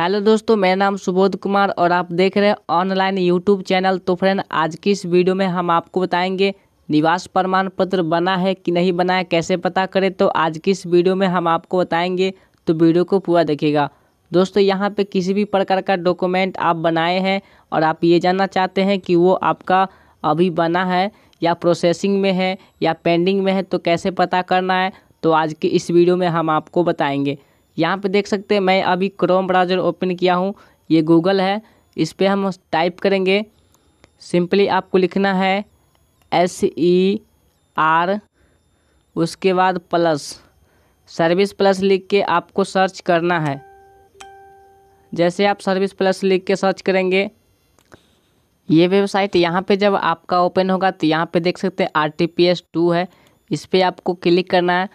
hello दोस्तों मेरा नाम सुबोध कुमार और आप देख रहे हैं ऑनलाइन यूट्यूब चैनल तो फ्रेंड आज की इस वीडियो में हम आपको बताएंगे निवास प्रमाण पत्र बना है कि नहीं बना है कैसे पता करें तो आज की इस वीडियो में हम आपको बताएंगे तो वीडियो को पूरा देखिएगा दोस्तों यहाँ पे किसी भी प्रकार का डॉक्यूमेंट आप बनाए हैं और आप ये जानना चाहते हैं कि वो आपका अभी बना है या प्रोसेसिंग में है या पेंडिंग में है तो कैसे पता करना है तो आज की इस वीडियो में हम आपको बताएंगे यहाँ पे देख सकते हैं मैं अभी क्रोम ब्राउज़र ओपन किया हूँ ये गूगल है इस पर हम टाइप करेंगे सिंपली आपको लिखना है एस ई आर उसके बाद प्लस सर्विस प्लस लिख के आपको सर्च करना है जैसे आप सर्विस प्लस लिख के सर्च करेंगे ये वेबसाइट यहाँ पे जब आपका ओपन होगा तो यहाँ पे देख सकते हैं R T P S two है इस पर आपको क्लिक करना है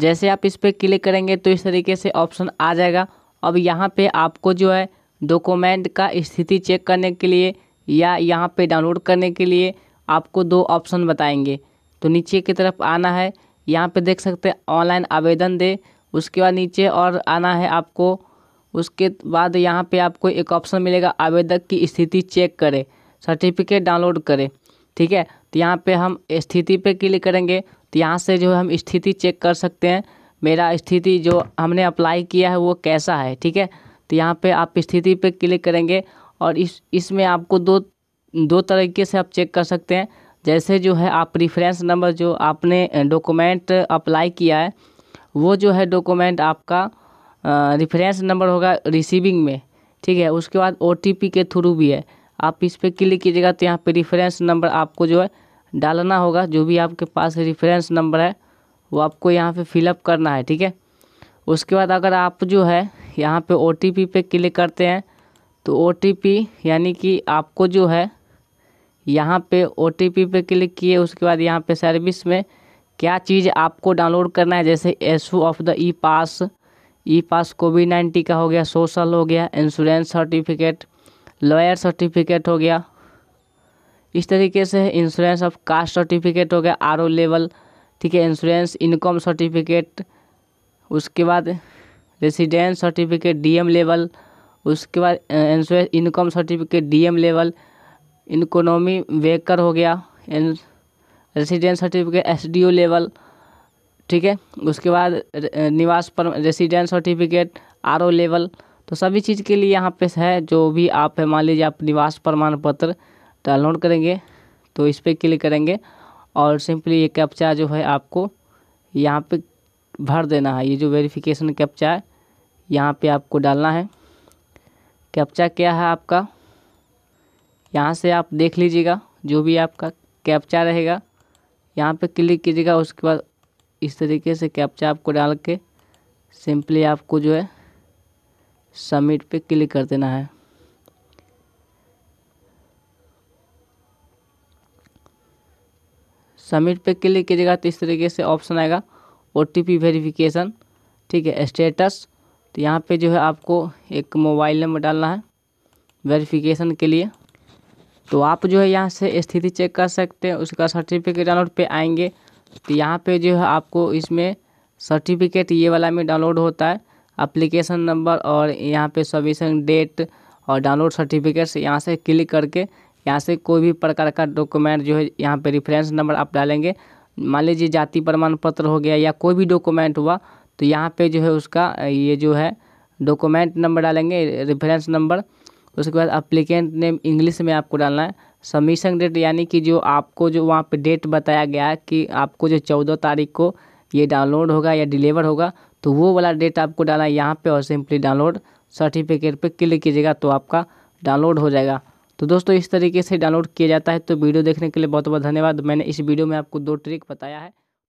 जैसे आप इस पर क्लिक करेंगे तो इस तरीके से ऑप्शन आ जाएगा अब यहाँ पे आपको जो है डॉक्यूमेंट का स्थिति चेक करने के लिए या यहाँ पे डाउनलोड करने के लिए आपको दो ऑप्शन बताएंगे तो नीचे की तरफ आना है यहाँ पे देख सकते हैं ऑनलाइन आवेदन दे उसके बाद नीचे और आना है आपको उसके बाद यहाँ पे आपको एक ऑप्शन मिलेगा आवेदक की स्थिति चेक करें सर्टिफिकेट डाउनलोड करें ठीक है तो यहाँ पे हम स्थिति पे क्लिक करेंगे तो यहाँ से जो हम स्थिति चेक कर सकते हैं मेरा स्थिति जो हमने अप्लाई किया है वो कैसा है ठीक है तो यहाँ पे आप स्थिति पे क्लिक करेंगे और इस इसमें आपको दो दो तरीके से आप चेक कर सकते हैं जैसे जो है आप रिफ्रेंस नंबर जो आपने डॉक्यूमेंट अप्लाई किया है वो जो है डॉक्यूमेंट आपका रिफ्रेंस नंबर होगा रिसीविंग में ठीक है उसके बाद ओ के थ्रू भी है आप इस पर क्लिक कीजिएगा तो यहाँ पे रिफरेंस नंबर आपको जो है डालना होगा जो भी आपके पास रिफरेंस नंबर है वो आपको यहाँ पे फिलअप करना है ठीक है उसके बाद अगर आप जो है यहाँ पे ओ टी पे क्लिक करते हैं तो ओ यानी कि आपको जो है यहाँ पे ओ पे क्लिक किए उसके बाद यहाँ पे सर्विस में क्या चीज़ आपको डाउनलोड करना है जैसे issue of the e pass e pass covid ninety का हो गया सोशल हो गया इंश्योरेंस सर्टिफिकेट लॉयर सर्टिफिकेट हो गया इस तरीके से इंश्योरेंस ऑफ कास्ट सर्टिफिकेट हो गया आर लेवल ठीक है इंश्योरेंस इनकम सर्टिफिकेट उसके बाद रेसिडेंस सर्टिफिकेट डीएम लेवल उसके बाद insurance income certificate DM level economy weaker हो गया रेसिडेंस सर्टिफिकेट एसडीओ लेवल ठीक है उसके बाद निवास पर रेसिडेंस सर्टिफिकेट आर लेवल तो सभी चीज़ के लिए यहाँ पे है जो भी आप है मान लीजिए आप निवास प्रमाण पत्र डाउनलोड करेंगे तो इस पर क्लिक करेंगे और सिंपली ये कैप्चा जो है आपको यहाँ पे भर देना है ये जो वेरिफिकेशन कैप्चा है यहाँ पे आपको डालना है कैप्चा क्या है आपका यहाँ से आप देख लीजिएगा जो भी आपका कैप्चा रहेगा यहाँ पे क्लिक कीजिएगा उसके बाद इस तरीके से कैप्चा आपको डाल के सिंपली आपको जो है सबमिट पे क्लिक कर देना है सबमिट पे क्लिक कीजिएगा तो इस तरीके से ऑप्शन आएगा ओ टी पी वेरीफिकेशन ठीक है स्टेटस तो यहाँ पे जो है आपको एक मोबाइल नंबर डालना है वेरिफिकेशन के लिए तो आप जो है यहाँ से स्थिति चेक कर सकते हैं उसका सर्टिफिकेट डाउनलोड पे आएंगे तो यहाँ पे जो है आपको इसमें सर्टिफिकेट ये वाला में डाउनलोड होता है अप्लीकेशन नंबर और यहाँ पे सबमिशन डेट और डाउनलोड सर्टिफिकेट्स यहाँ से क्लिक करके यहाँ से कोई भी प्रकार का डॉक्यूमेंट जो है यहाँ पे रेफरेंस नंबर आप डालेंगे मान लीजिए जाति प्रमाण पत्र हो गया या कोई भी डॉक्यूमेंट हुआ तो यहाँ पे जो है उसका ये जो है डॉक्यूमेंट नंबर डालेंगे रेफरेंस नंबर उसके बाद अप्लीकेंट नेम इंग्लिश में आपको डालना है सबमिशन डेट यानी कि जो आपको जो वहाँ पर डेट बताया गया है कि आपको जो चौदह तारीख को ये डाउनलोड होगा या डिलीवर होगा तो वो वाला डेट आपको डालना है यहाँ पर और सिंपली डाउनलोड सर्टिफिकेट पर क्लिक कीजिएगा तो आपका डाउनलोड हो जाएगा तो दोस्तों इस तरीके से डाउनलोड किया जाता है तो वीडियो देखने के लिए बहुत बहुत धन्यवाद मैंने इस वीडियो में आपको दो ट्रिक बताया है